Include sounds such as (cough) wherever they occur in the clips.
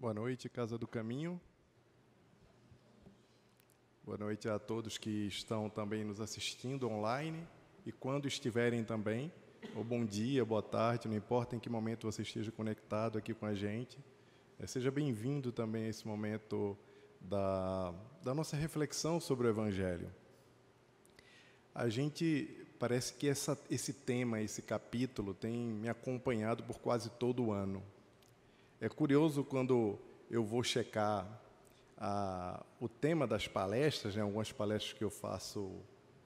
Boa noite, Casa do Caminho. Boa noite a todos que estão também nos assistindo online e quando estiverem também, ou bom dia, boa tarde, não importa em que momento você esteja conectado aqui com a gente. É, seja bem-vindo também a esse momento da, da nossa reflexão sobre o Evangelho. A gente parece que essa, esse tema, esse capítulo, tem me acompanhado por quase todo o ano. É curioso quando eu vou checar ah, o tema das palestras, né, algumas palestras que eu faço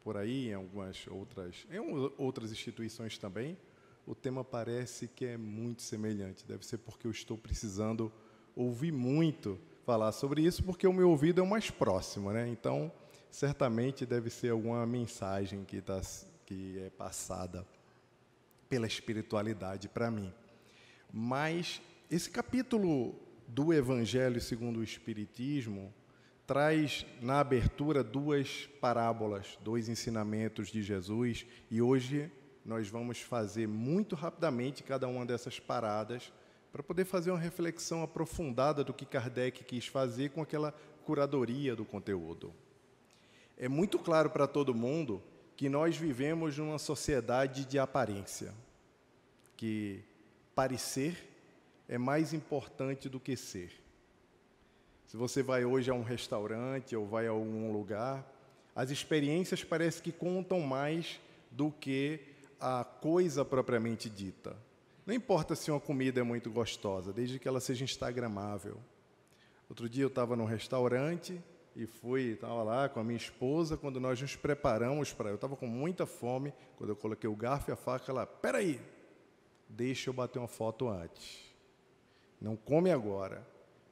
por aí, em algumas outras, em outras instituições também, o tema parece que é muito semelhante. Deve ser porque eu estou precisando ouvir muito falar sobre isso, porque o meu ouvido é o mais próximo, né? Então, certamente deve ser alguma mensagem que, tá, que é passada pela espiritualidade para mim. Mas esse capítulo do Evangelho segundo o Espiritismo traz na abertura duas parábolas, dois ensinamentos de Jesus, e hoje nós vamos fazer muito rapidamente cada uma dessas paradas para poder fazer uma reflexão aprofundada do que Kardec quis fazer com aquela curadoria do conteúdo. É muito claro para todo mundo que nós vivemos numa sociedade de aparência, que parecer é mais importante do que ser. Se você vai hoje a um restaurante ou vai a algum lugar, as experiências parece que contam mais do que a coisa propriamente dita. Não importa se uma comida é muito gostosa, desde que ela seja instagramável. Outro dia eu estava num restaurante e fui, estava lá com a minha esposa, quando nós nos preparamos para. Eu estava com muita fome, quando eu coloquei o garfo e a faca, ela, peraí, deixa eu bater uma foto antes não come agora.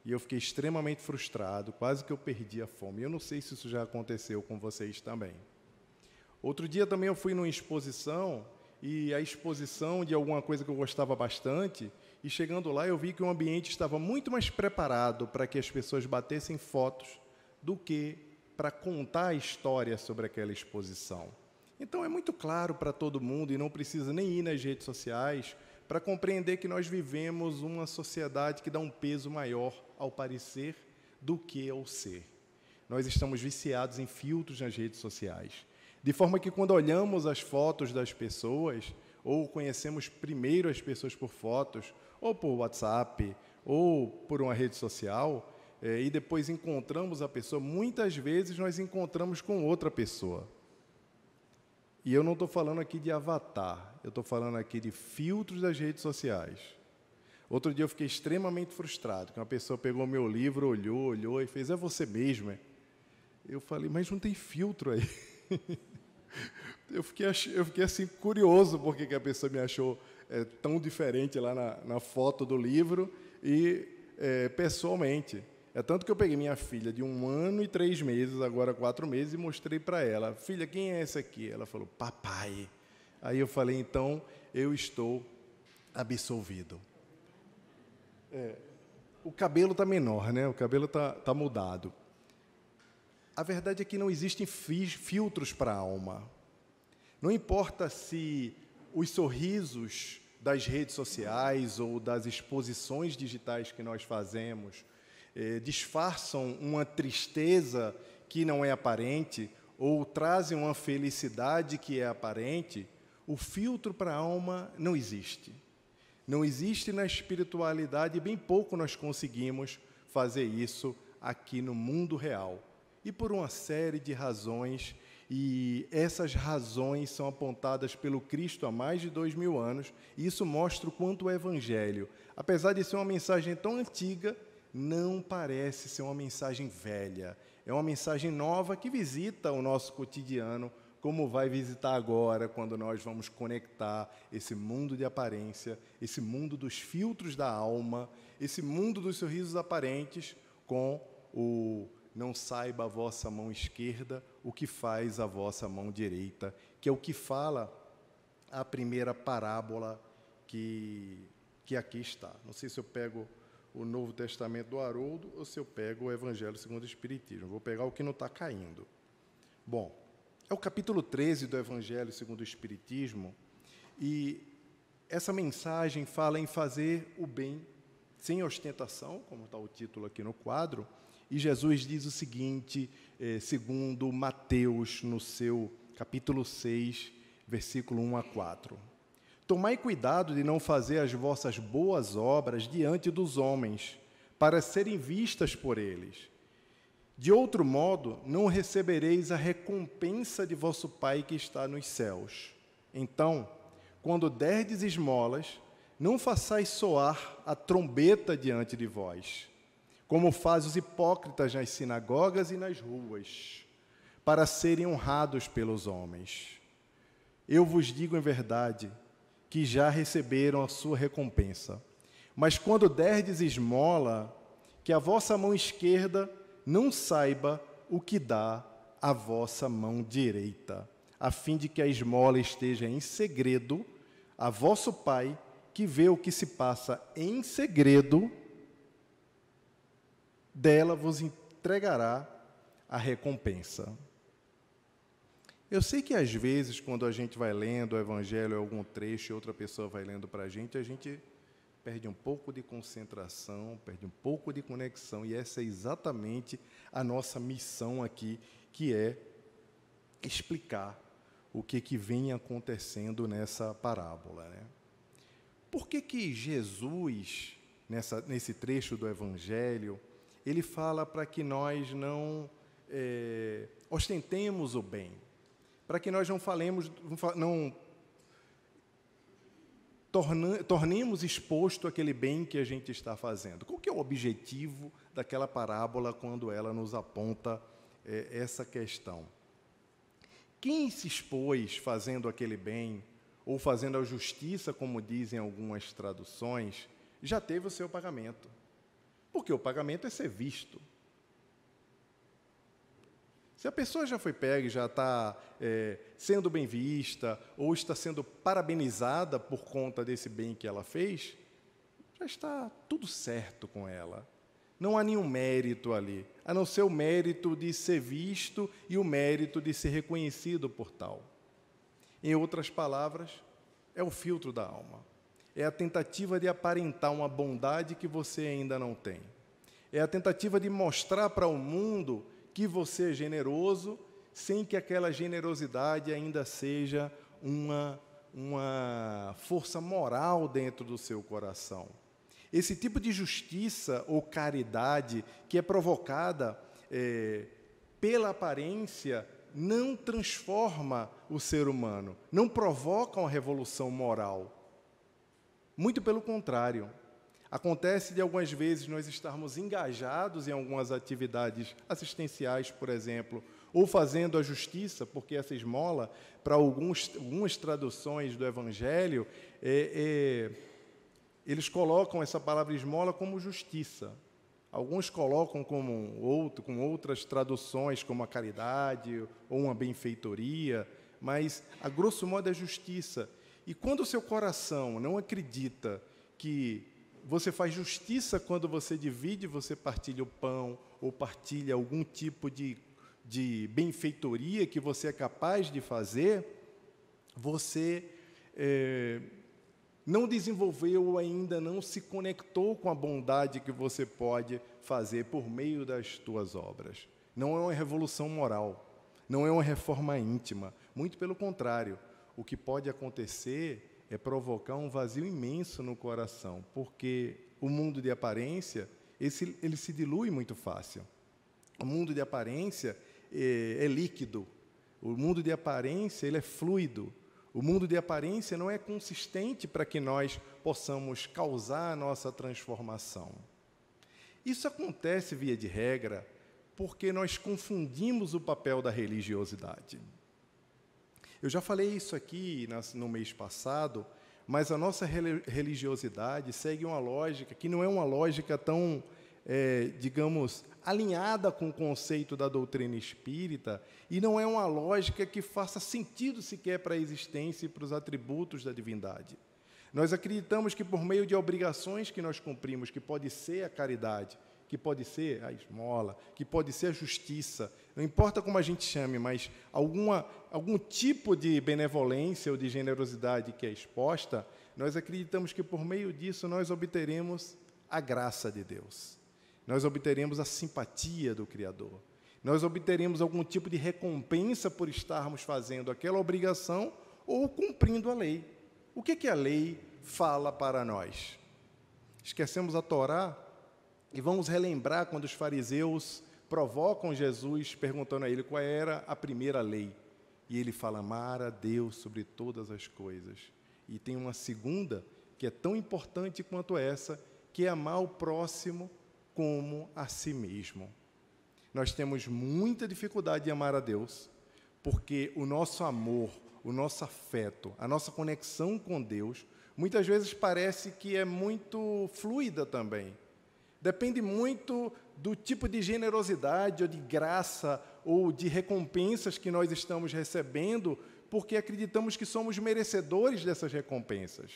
E eu fiquei extremamente frustrado, quase que eu perdi a fome. Eu não sei se isso já aconteceu com vocês também. Outro dia também eu fui numa exposição e a exposição de alguma coisa que eu gostava bastante, e chegando lá eu vi que o ambiente estava muito mais preparado para que as pessoas batessem fotos do que para contar a história sobre aquela exposição. Então é muito claro para todo mundo e não precisa nem ir nas redes sociais para compreender que nós vivemos uma sociedade que dá um peso maior ao parecer do que ao ser. Nós estamos viciados em filtros nas redes sociais, de forma que quando olhamos as fotos das pessoas, ou conhecemos primeiro as pessoas por fotos, ou por WhatsApp, ou por uma rede social, eh, e depois encontramos a pessoa, muitas vezes nós encontramos com outra pessoa. E eu não estou falando aqui de avatar, eu estou falando aqui de filtros das redes sociais. Outro dia eu fiquei extremamente frustrado, que uma pessoa pegou meu livro, olhou, olhou e fez, é você mesmo. É? Eu falei, mas não tem filtro aí. (laughs) eu, fiquei, eu fiquei assim curioso porque que a pessoa me achou é, tão diferente lá na, na foto do livro e é, pessoalmente. É tanto que eu peguei minha filha de um ano e três meses, agora quatro meses, e mostrei para ela: Filha, quem é essa aqui? Ela falou: Papai. Aí eu falei: Então eu estou absolvido. É, o cabelo está menor, né? O cabelo está tá mudado. A verdade é que não existem filtros para a alma. Não importa se os sorrisos das redes sociais ou das exposições digitais que nós fazemos eh, disfarçam uma tristeza que não é aparente ou trazem uma felicidade que é aparente, o filtro para a alma não existe. Não existe na espiritualidade, bem pouco nós conseguimos fazer isso aqui no mundo real. E por uma série de razões, e essas razões são apontadas pelo Cristo há mais de dois mil anos, e isso mostra o quanto o Evangelho, apesar de ser uma mensagem tão antiga, não parece ser uma mensagem velha, é uma mensagem nova que visita o nosso cotidiano, como vai visitar agora, quando nós vamos conectar esse mundo de aparência, esse mundo dos filtros da alma, esse mundo dos sorrisos aparentes com o não saiba a vossa mão esquerda o que faz a vossa mão direita, que é o que fala a primeira parábola que, que aqui está. Não sei se eu pego o Novo Testamento do Haroldo ou se eu pego o Evangelho segundo o Espiritismo. Vou pegar o que não está caindo. Bom, é o capítulo 13 do Evangelho segundo o Espiritismo e essa mensagem fala em fazer o bem sem ostentação, como está o título aqui no quadro, e Jesus diz o seguinte, eh, segundo Mateus, no seu capítulo 6, versículo 1 a 4. Tomai cuidado de não fazer as vossas boas obras diante dos homens, para serem vistas por eles. De outro modo, não recebereis a recompensa de vosso Pai que está nos céus. Então, quando derdes esmolas, não façais soar a trombeta diante de vós, como fazem os hipócritas nas sinagogas e nas ruas, para serem honrados pelos homens. Eu vos digo em verdade, que já receberam a sua recompensa. Mas quando derdes esmola, que a vossa mão esquerda não saiba o que dá a vossa mão direita, a fim de que a esmola esteja em segredo a vosso Pai, que vê o que se passa em segredo, dela vos entregará a recompensa. Eu sei que às vezes, quando a gente vai lendo o Evangelho, algum trecho, e outra pessoa vai lendo para a gente, a gente perde um pouco de concentração, perde um pouco de conexão, e essa é exatamente a nossa missão aqui, que é explicar o que, que vem acontecendo nessa parábola. Né? Por que, que Jesus, nessa, nesse trecho do Evangelho, ele fala para que nós não é, ostentemos o bem, para que nós não falemos, não tornemos exposto aquele bem que a gente está fazendo. Qual que é o objetivo daquela parábola quando ela nos aponta é, essa questão? Quem se expôs fazendo aquele bem ou fazendo a justiça, como dizem algumas traduções, já teve o seu pagamento. Porque o pagamento é ser visto. Se a pessoa já foi pega e já está é, sendo bem vista ou está sendo parabenizada por conta desse bem que ela fez, já está tudo certo com ela. Não há nenhum mérito ali, a não ser o mérito de ser visto e o mérito de ser reconhecido por tal. Em outras palavras, é o filtro da alma. É a tentativa de aparentar uma bondade que você ainda não tem. É a tentativa de mostrar para o mundo que você é generoso, sem que aquela generosidade ainda seja uma, uma força moral dentro do seu coração. Esse tipo de justiça ou caridade que é provocada é, pela aparência não transforma o ser humano, não provoca uma revolução moral. Muito pelo contrário. Acontece de algumas vezes nós estarmos engajados em algumas atividades assistenciais, por exemplo, ou fazendo a justiça, porque essa esmola, para alguns, algumas traduções do Evangelho, é, é, eles colocam essa palavra esmola como justiça. Alguns colocam como outro, com outras traduções, como a caridade ou uma benfeitoria, mas a grosso modo é justiça. E quando o seu coração não acredita que você faz justiça quando você divide, você partilha o pão ou partilha algum tipo de, de benfeitoria que você é capaz de fazer, você é, não desenvolveu ou ainda não se conectou com a bondade que você pode fazer por meio das tuas obras. Não é uma revolução moral, não é uma reforma íntima, muito pelo contrário. O que pode acontecer é provocar um vazio imenso no coração, porque o mundo de aparência esse, ele se dilui muito fácil. O mundo de aparência é, é líquido. O mundo de aparência ele é fluido. O mundo de aparência não é consistente para que nós possamos causar a nossa transformação. Isso acontece via de regra porque nós confundimos o papel da religiosidade. Eu já falei isso aqui no mês passado, mas a nossa religiosidade segue uma lógica que não é uma lógica tão, é, digamos, alinhada com o conceito da doutrina espírita e não é uma lógica que faça sentido sequer para a existência e para os atributos da divindade. Nós acreditamos que por meio de obrigações que nós cumprimos, que pode ser a caridade, que pode ser a esmola, que pode ser a justiça, não importa como a gente chame, mas alguma, algum tipo de benevolência ou de generosidade que é exposta, nós acreditamos que por meio disso nós obteremos a graça de Deus, nós obteremos a simpatia do Criador, nós obteremos algum tipo de recompensa por estarmos fazendo aquela obrigação ou cumprindo a lei. O que, que a lei fala para nós? Esquecemos a Torá e vamos relembrar quando os fariseus provocam Jesus, perguntando a ele qual era a primeira lei. E ele fala: amar a Deus sobre todas as coisas. E tem uma segunda que é tão importante quanto essa, que é amar o próximo como a si mesmo. Nós temos muita dificuldade em amar a Deus, porque o nosso amor, o nosso afeto, a nossa conexão com Deus, muitas vezes parece que é muito fluida também depende muito do tipo de generosidade ou de graça ou de recompensas que nós estamos recebendo, porque acreditamos que somos merecedores dessas recompensas.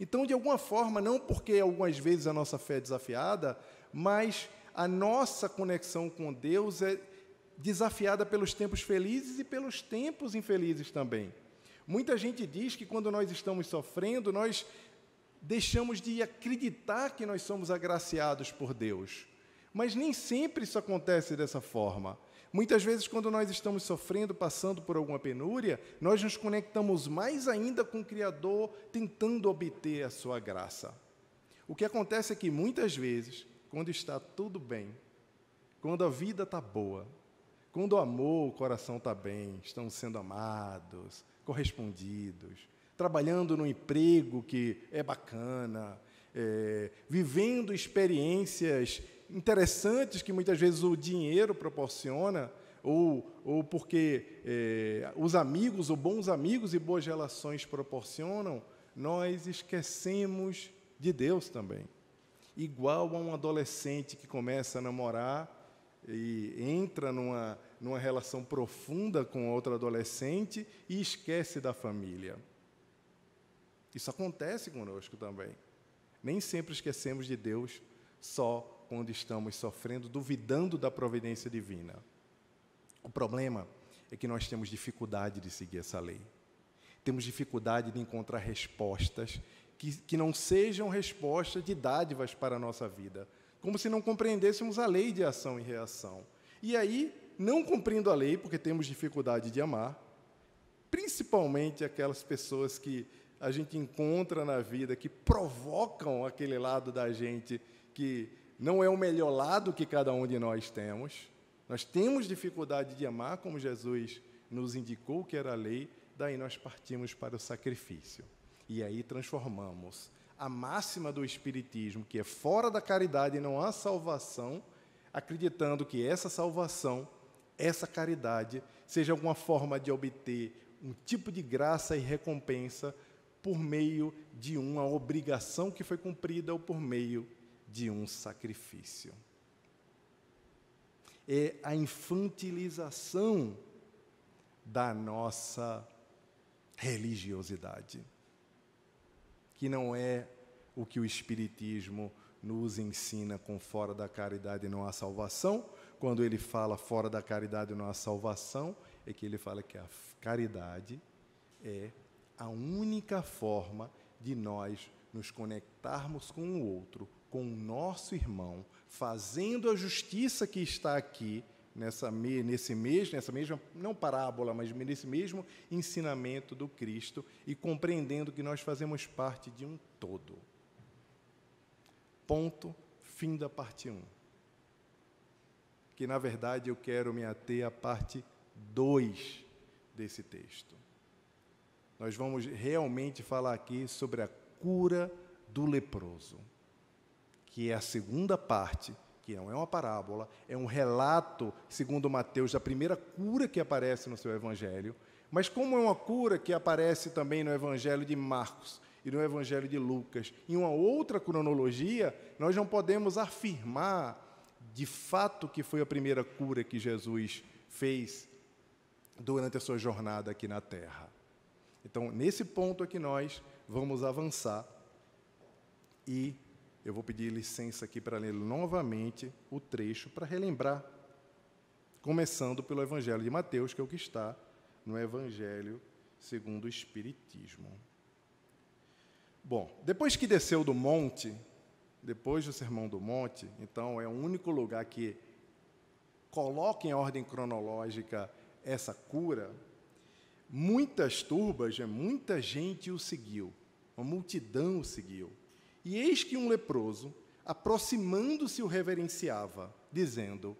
Então, de alguma forma, não porque algumas vezes a nossa fé é desafiada, mas a nossa conexão com Deus é desafiada pelos tempos felizes e pelos tempos infelizes também. Muita gente diz que quando nós estamos sofrendo, nós deixamos de acreditar que nós somos agraciados por Deus. Mas nem sempre isso acontece dessa forma. Muitas vezes, quando nós estamos sofrendo, passando por alguma penúria, nós nos conectamos mais ainda com o Criador, tentando obter a sua graça. O que acontece é que muitas vezes, quando está tudo bem, quando a vida está boa, quando o amor, o coração está bem, estamos sendo amados, correspondidos, trabalhando num emprego que é bacana, é, vivendo experiências interessantes que muitas vezes o dinheiro proporciona, ou, ou porque é, os amigos, ou bons amigos e boas relações proporcionam, nós esquecemos de Deus também. Igual a um adolescente que começa a namorar e entra numa, numa relação profunda com outro adolescente e esquece da família. Isso acontece conosco também. Nem sempre esquecemos de Deus só quando estamos sofrendo, duvidando da providência divina. O problema é que nós temos dificuldade de seguir essa lei. Temos dificuldade de encontrar respostas que, que não sejam respostas de dádivas para a nossa vida, como se não compreendêssemos a lei de ação e reação. E aí, não cumprindo a lei, porque temos dificuldade de amar, principalmente aquelas pessoas que a gente encontra na vida que provocam aquele lado da gente que não é o melhor lado que cada um de nós temos. Nós temos dificuldade de amar como Jesus nos indicou que era a lei, daí nós partimos para o sacrifício. E aí transformamos a máxima do Espiritismo, que é fora da caridade não há salvação, acreditando que essa salvação, essa caridade, seja alguma forma de obter um tipo de graça e recompensa por meio de uma obrigação que foi cumprida ou por meio de um sacrifício. É a infantilização da nossa religiosidade, que não é o que o Espiritismo nos ensina com fora da caridade não há salvação. Quando ele fala fora da caridade não há salvação, é que ele fala que a caridade é a única forma de nós nos conectarmos com o outro, com o nosso irmão, fazendo a justiça que está aqui nessa nesse mesmo, nessa mesma não parábola, mas nesse mesmo ensinamento do Cristo e compreendendo que nós fazemos parte de um todo. Ponto, fim da parte 1. Um. Que na verdade eu quero me ater à parte 2 desse texto nós vamos realmente falar aqui sobre a cura do leproso, que é a segunda parte, que não é uma parábola, é um relato, segundo Mateus, da primeira cura que aparece no seu evangelho, mas como é uma cura que aparece também no evangelho de Marcos e no evangelho de Lucas, em uma outra cronologia, nós não podemos afirmar de fato que foi a primeira cura que Jesus fez durante a sua jornada aqui na terra. Então, nesse ponto é que nós vamos avançar e eu vou pedir licença aqui para ler novamente o trecho para relembrar, começando pelo Evangelho de Mateus, que é o que está no Evangelho segundo o Espiritismo. Bom, depois que desceu do monte, depois do Sermão do Monte, então é o único lugar que coloca em ordem cronológica essa cura, Muitas turbas, né? muita gente o seguiu, uma multidão o seguiu. E eis que um leproso, aproximando-se, o reverenciava, dizendo: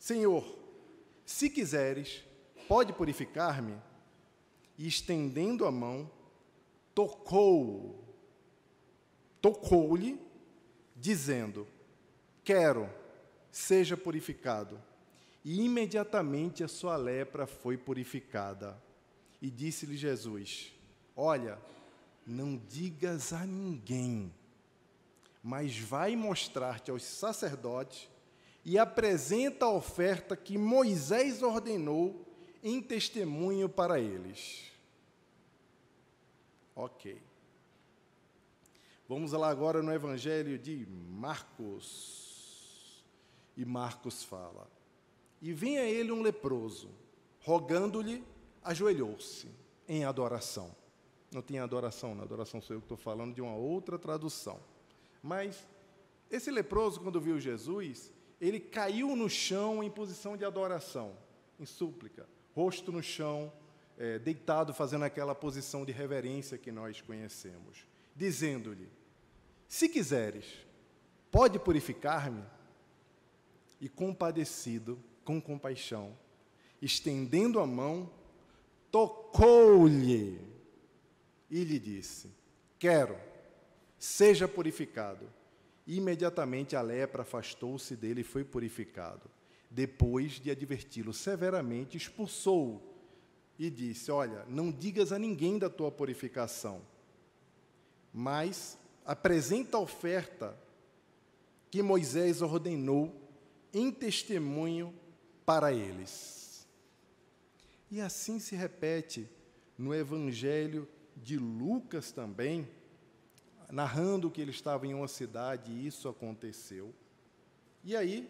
Senhor, se quiseres, pode purificar-me? E estendendo a mão, tocou-o, tocou-lhe, dizendo: Quero, seja purificado. E imediatamente a sua lepra foi purificada. E disse-lhe Jesus: Olha, não digas a ninguém, mas vai mostrar-te aos sacerdotes e apresenta a oferta que Moisés ordenou em testemunho para eles. Ok. Vamos lá agora no Evangelho de Marcos. E Marcos fala: E vinha ele um leproso, rogando-lhe ajoelhou-se em adoração. Não tem adoração, na né? adoração sou eu que estou falando de uma outra tradução. Mas esse leproso, quando viu Jesus, ele caiu no chão em posição de adoração, em súplica, rosto no chão, é, deitado, fazendo aquela posição de reverência que nós conhecemos, dizendo-lhe: Se quiseres, pode purificar-me? E compadecido, com compaixão, estendendo a mão, tocou-lhe e lhe disse: Quero, seja purificado. Imediatamente a lepra afastou-se dele e foi purificado. Depois de adverti-lo severamente, expulsou-o e disse: Olha, não digas a ninguém da tua purificação, mas apresenta a oferta que Moisés ordenou em testemunho para eles. E assim se repete no Evangelho de Lucas também, narrando que ele estava em uma cidade e isso aconteceu. E aí,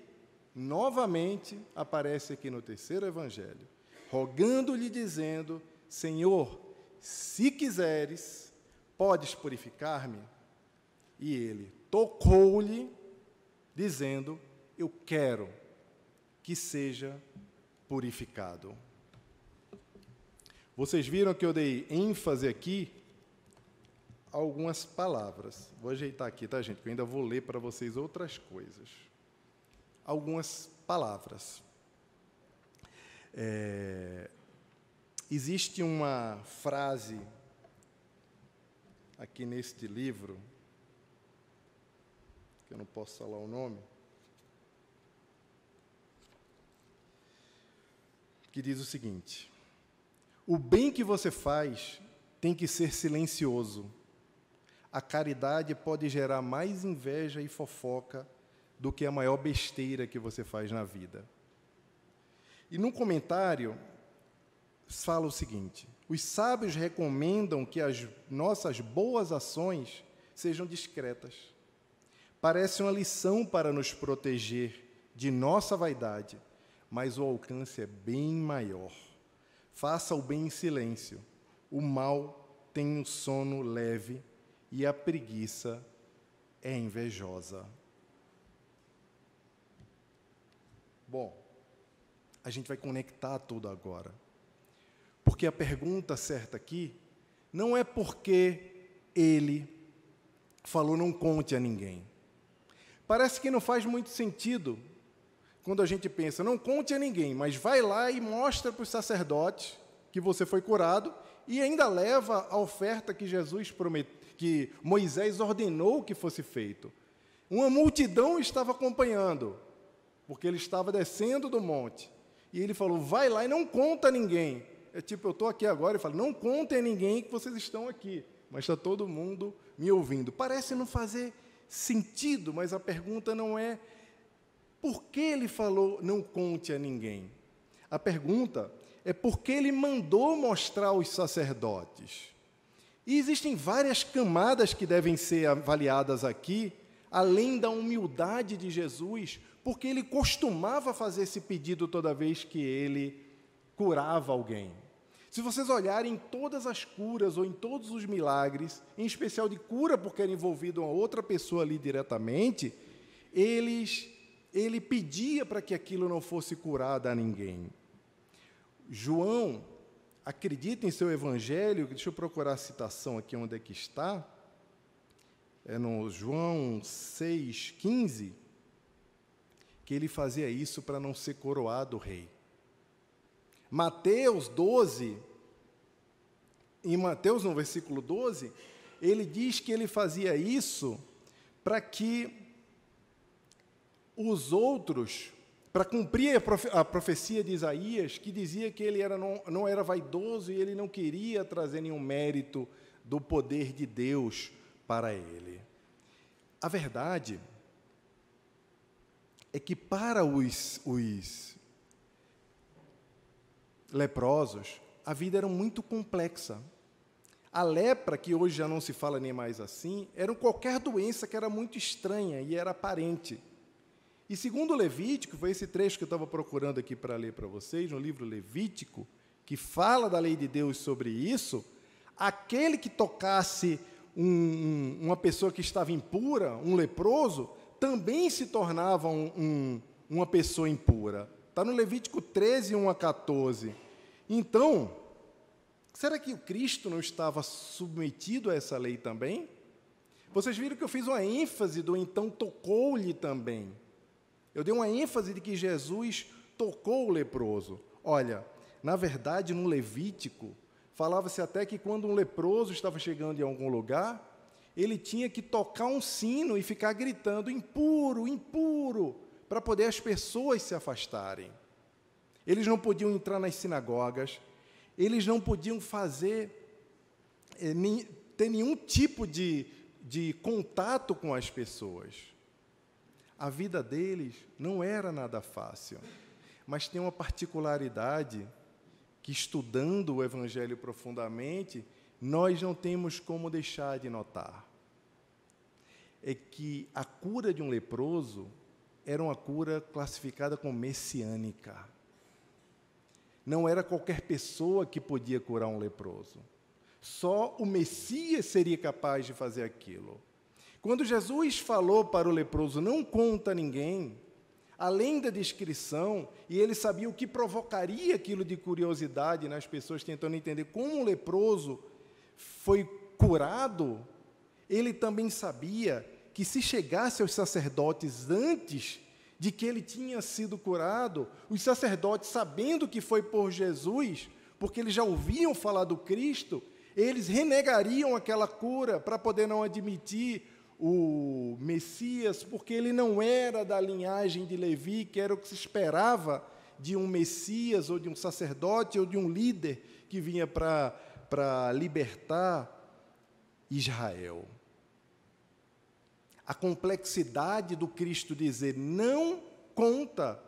novamente, aparece aqui no terceiro Evangelho, rogando-lhe, dizendo: Senhor, se quiseres, podes purificar-me? E ele tocou-lhe, dizendo: Eu quero que seja purificado. Vocês viram que eu dei ênfase aqui a algumas palavras. Vou ajeitar aqui, tá, gente? Que eu ainda vou ler para vocês outras coisas. Algumas palavras. É... Existe uma frase aqui neste livro, que eu não posso falar o nome, que diz o seguinte. O bem que você faz tem que ser silencioso. A caridade pode gerar mais inveja e fofoca do que a maior besteira que você faz na vida. E num comentário, fala o seguinte: os sábios recomendam que as nossas boas ações sejam discretas. Parece uma lição para nos proteger de nossa vaidade, mas o alcance é bem maior. Faça o bem em silêncio. O mal tem o um sono leve e a preguiça é invejosa. Bom, a gente vai conectar tudo agora. Porque a pergunta certa aqui não é porque ele falou não conte a ninguém. Parece que não faz muito sentido quando a gente pensa, não conte a ninguém, mas vai lá e mostra para os sacerdotes que você foi curado e ainda leva a oferta que Jesus prometeu, que Moisés ordenou que fosse feito. Uma multidão estava acompanhando, porque ele estava descendo do monte. E ele falou: "Vai lá e não conta a ninguém". É tipo, eu estou aqui agora e falo: "Não contem a ninguém que vocês estão aqui", mas está todo mundo me ouvindo. Parece não fazer sentido, mas a pergunta não é por que ele falou não conte a ninguém? A pergunta é por que ele mandou mostrar aos sacerdotes. E existem várias camadas que devem ser avaliadas aqui, além da humildade de Jesus, porque ele costumava fazer esse pedido toda vez que ele curava alguém. Se vocês olharem em todas as curas ou em todos os milagres, em especial de cura, porque era envolvido uma outra pessoa ali diretamente, eles ele pedia para que aquilo não fosse curado a ninguém. João acredita em seu evangelho, deixa eu procurar a citação aqui onde é que está. É no João 6:15 que ele fazia isso para não ser coroado rei. Mateus 12 em Mateus no versículo 12, ele diz que ele fazia isso para que os outros para cumprir a, profe a, profecia de Isaías, que dizia que ele era, não, não era vaidoso e ele não queria trazer nenhum mérito do poder de Deus para ele. A verdade é que para os, os leprosos, a vida era muito complexa. A lepra, que hoje já não se fala nem mais assim, era qualquer doença que era muito estranha e era aparente. E segundo Levítico, foi esse trecho que eu estava procurando aqui para ler para vocês, no livro Levítico, que fala da lei de Deus sobre isso, aquele que tocasse um, uma pessoa que estava impura, um leproso, também se tornava um, um, uma pessoa impura. Está no Levítico 13, 1 a 14. Então, será que o Cristo não estava submetido a essa lei também? Vocês viram que eu fiz uma ênfase do então tocou-lhe também. Eu dei uma ênfase de que Jesus tocou o leproso. Olha, na verdade, no Levítico, falava-se até que quando um leproso estava chegando em algum lugar, ele tinha que tocar um sino e ficar gritando: impuro, impuro, para poder as pessoas se afastarem. Eles não podiam entrar nas sinagogas, eles não podiam fazer, eh, ter nenhum tipo de, de contato com as pessoas. A vida deles não era nada fácil, mas tem uma particularidade que, estudando o Evangelho profundamente, nós não temos como deixar de notar. É que a cura de um leproso era uma cura classificada como messiânica. Não era qualquer pessoa que podia curar um leproso. Só o Messias seria capaz de fazer aquilo. Quando Jesus falou para o leproso, não conta a ninguém, além da descrição, e ele sabia o que provocaria aquilo de curiosidade nas né, pessoas tentando entender como o leproso foi curado, ele também sabia que se chegasse aos sacerdotes antes de que ele tinha sido curado, os sacerdotes, sabendo que foi por Jesus, porque eles já ouviam falar do Cristo, eles renegariam aquela cura para poder não admitir o Messias, porque ele não era da linhagem de Levi, que era o que se esperava de um Messias ou de um sacerdote ou de um líder que vinha para libertar Israel. A complexidade do Cristo dizer não conta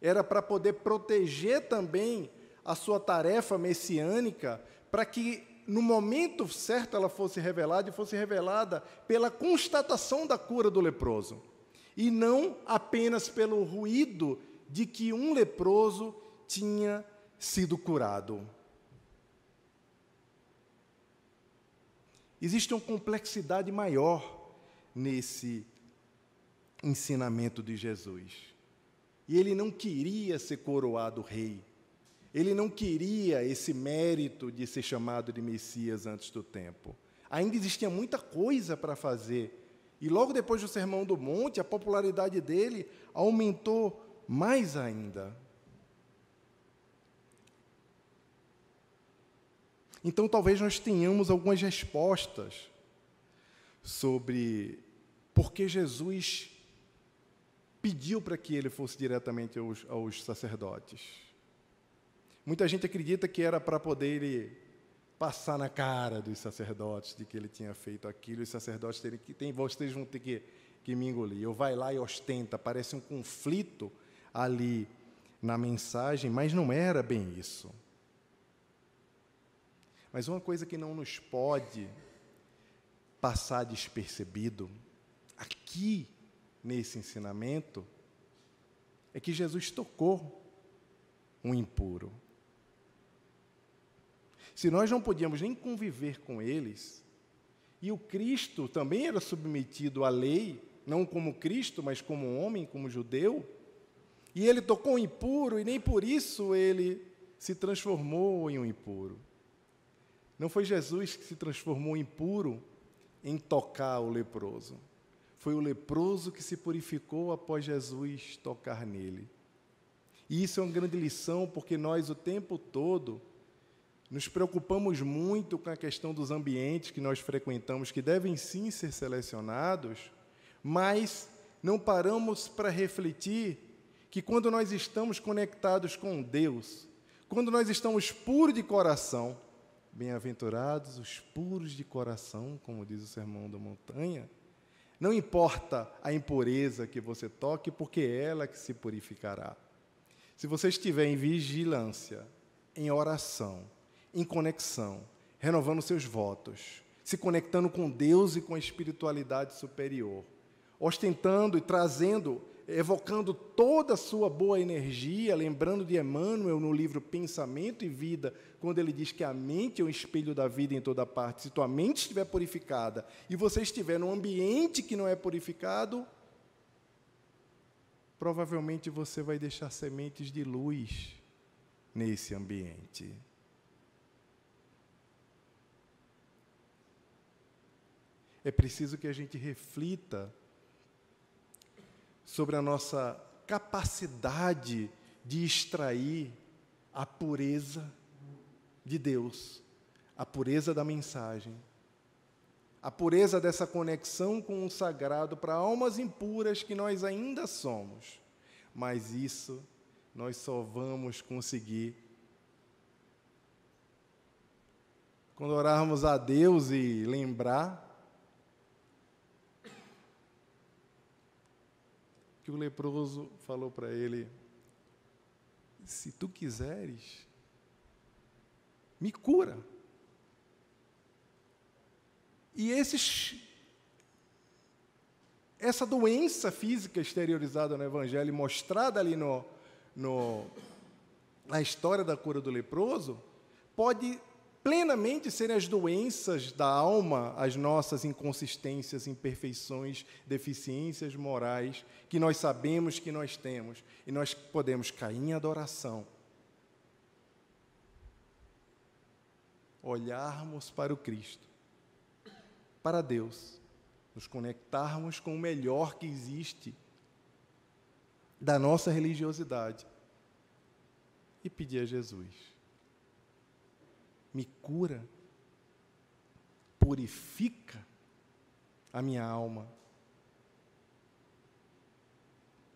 era para poder proteger também a sua tarefa messiânica, para que no momento certo ela fosse revelada e fosse revelada pela constatação da cura do leproso, e não apenas pelo ruído de que um leproso tinha sido curado. Existe uma complexidade maior nesse ensinamento de Jesus. E ele não queria ser coroado rei ele não queria esse mérito de ser chamado de Messias antes do tempo. Ainda existia muita coisa para fazer. E logo depois do Sermão do Monte, a popularidade dele aumentou mais ainda. Então, talvez nós tenhamos algumas respostas sobre por que Jesus pediu para que ele fosse diretamente aos, aos sacerdotes. Muita gente acredita que era para poder ele passar na cara dos sacerdotes de que ele tinha feito aquilo, os sacerdotes terem que tem vocês vão ter que, que me engolir. Eu vai lá e ostenta, parece um conflito ali na mensagem, mas não era bem isso. Mas uma coisa que não nos pode passar despercebido aqui nesse ensinamento é que Jesus tocou um impuro. Se nós não podíamos nem conviver com eles, e o Cristo também era submetido à lei, não como Cristo, mas como homem, como judeu, e ele tocou um impuro, e nem por isso ele se transformou em um impuro. Não foi Jesus que se transformou impuro em tocar o leproso. Foi o leproso que se purificou após Jesus tocar nele. E isso é uma grande lição, porque nós o tempo todo nos preocupamos muito com a questão dos ambientes que nós frequentamos, que devem sim ser selecionados, mas não paramos para refletir que quando nós estamos conectados com Deus, quando nós estamos puros de coração, bem-aventurados os puros de coração, como diz o Sermão da Montanha, não importa a impureza que você toque, porque é ela que se purificará. Se você estiver em vigilância, em oração, em conexão, renovando seus votos, se conectando com Deus e com a espiritualidade superior, ostentando e trazendo, evocando toda a sua boa energia, lembrando de Emmanuel no livro Pensamento e Vida, quando ele diz que a mente é o espelho da vida em toda parte. Se tua mente estiver purificada e você estiver num ambiente que não é purificado, provavelmente você vai deixar sementes de luz nesse ambiente. é preciso que a gente reflita sobre a nossa capacidade de extrair a pureza de Deus, a pureza da mensagem, a pureza dessa conexão com o sagrado para almas impuras que nós ainda somos. Mas isso nós só vamos conseguir quando orarmos a Deus e lembrar que o leproso falou para ele: Se tu quiseres, me cura. E esses, essa doença física exteriorizada no Evangelho, mostrada ali no, no, na história da cura do leproso, pode plenamente serem as doenças da alma, as nossas inconsistências, imperfeições, deficiências morais que nós sabemos que nós temos e nós podemos cair em adoração. Olharmos para o Cristo, para Deus, nos conectarmos com o melhor que existe da nossa religiosidade e pedir a Jesus me cura, purifica a minha alma.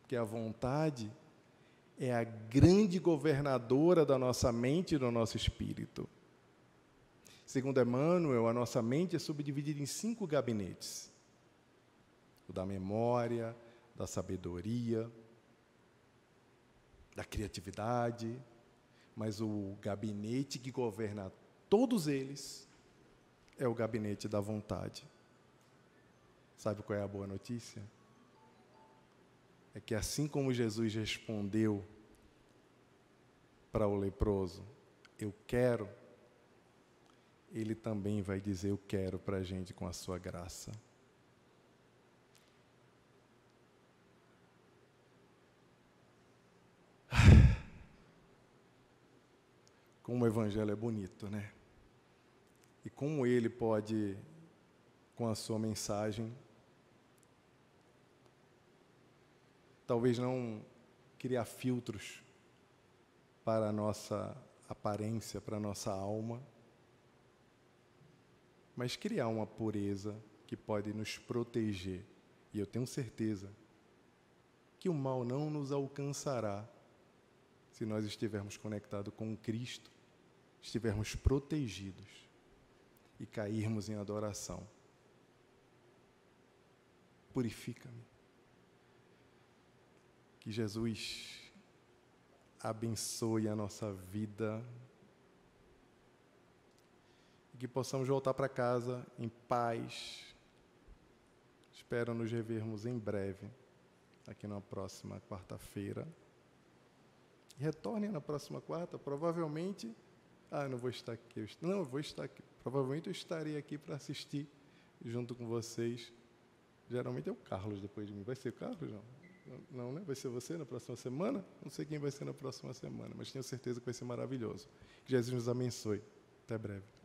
Porque a vontade é a grande governadora da nossa mente e do nosso espírito. Segundo Emmanuel, a nossa mente é subdividida em cinco gabinetes: o da memória, da sabedoria, da criatividade, mas o gabinete que governa Todos eles é o gabinete da vontade. Sabe qual é a boa notícia? É que assim como Jesus respondeu para o leproso, eu quero, ele também vai dizer eu quero para a gente com a sua graça. (sighs) Como o evangelho é bonito, né? e como ele pode, com a sua mensagem, talvez não criar filtros para a nossa aparência, para a nossa alma, mas criar uma pureza que pode nos proteger. E eu tenho certeza que o mal não nos alcançará se nós estivermos conectados com Cristo, estivermos protegidos e cairmos em adoração. Purifica-me. Que Jesus abençoe a nossa vida. E que possamos voltar para casa em paz. Espero nos revermos em breve, aqui na próxima quarta-feira. Retorne na próxima quarta, provavelmente. Ah, eu não vou estar aqui. Não, eu vou estar aqui. Provavelmente eu estarei aqui para assistir junto com vocês. Geralmente é o Carlos depois de mim. Vai ser o Carlos? Não, não né? Vai ser você na próxima semana? Não sei quem vai ser na próxima semana, mas tenho certeza que vai ser maravilhoso. Que Jesus nos abençoe. Até breve.